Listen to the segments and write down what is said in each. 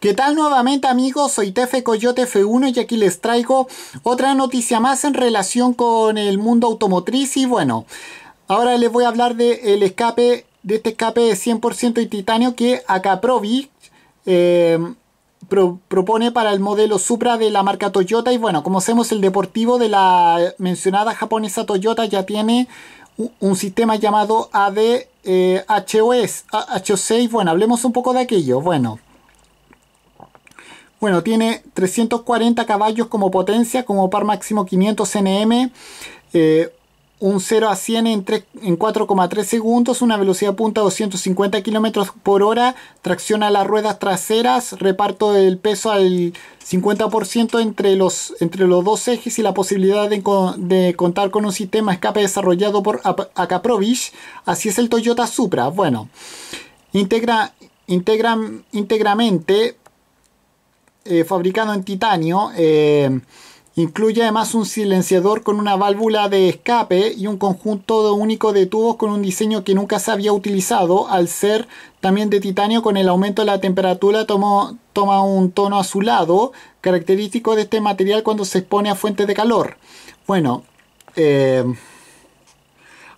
¿Qué tal nuevamente amigos? Soy Tefe Coyote F1 y aquí les traigo otra noticia más en relación con el mundo automotriz y bueno, ahora les voy a hablar del escape, de este escape de 100% y titanio que Acaprovi em, propone para el modelo Supra de la marca Toyota y bueno, como sabemos el deportivo de la mencionada japonesa Toyota ya tiene un sistema llamado ADHOS eh, bueno, hablemos un poco de aquello, bueno. Bueno, tiene 340 caballos como potencia, como par máximo 500 Nm, eh, un 0 a 100 en, en 4,3 segundos, una velocidad punta de 250 km por hora, tracción a las ruedas traseras, reparto del peso al 50% entre los, entre los dos ejes y la posibilidad de, contar con un sistema escape desarrollado por Akaprovich. Así es el Toyota Supra. Bueno, integra íntegramente... Eh, fabricado en titanio. Eh, incluye además un silenciador con una válvula de escape y un conjunto único de tubos con un diseño que nunca se había utilizado. Al ser también de titanio, con el aumento de la temperatura toma un tono azulado, característico de este material cuando se expone a fuentes de calor. Bueno, eh,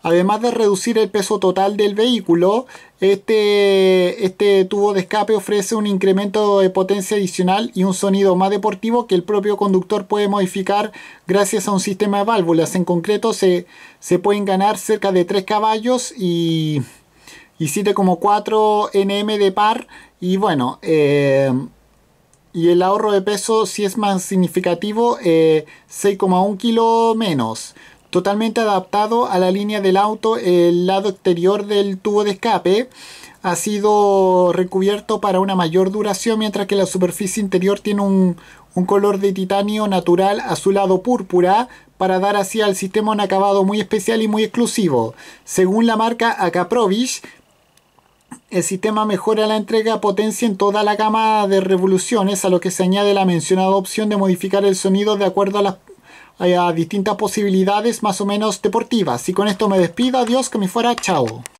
Además de reducir el peso total del vehículo, este, este tubo de escape ofrece un incremento de potencia adicional y un sonido más deportivo que el propio conductor puede modificar gracias a un sistema de válvulas. En concreto se, pueden ganar cerca de 3 caballos y, y 7,4 nm de par y bueno... Eh, y el ahorro de peso si es más significativo 6,1 eh, kilo menos totalmente adaptado a la línea del auto. El lado exterior del tubo de escape ha sido recubierto para una mayor duración, mientras que la superficie interior tiene un, color de titanio natural azulado púrpura para dar así al sistema un acabado muy especial y muy exclusivo. Según la marca Akaprovich, el sistema mejora la entrega potencia en toda la gama de revoluciones, a lo que se añade la mencionada opción de modificar el sonido de acuerdo a las hay ah, distintas posibilidades más o menos deportivas. Y con esto me despido, adiós, que me fuera, chao.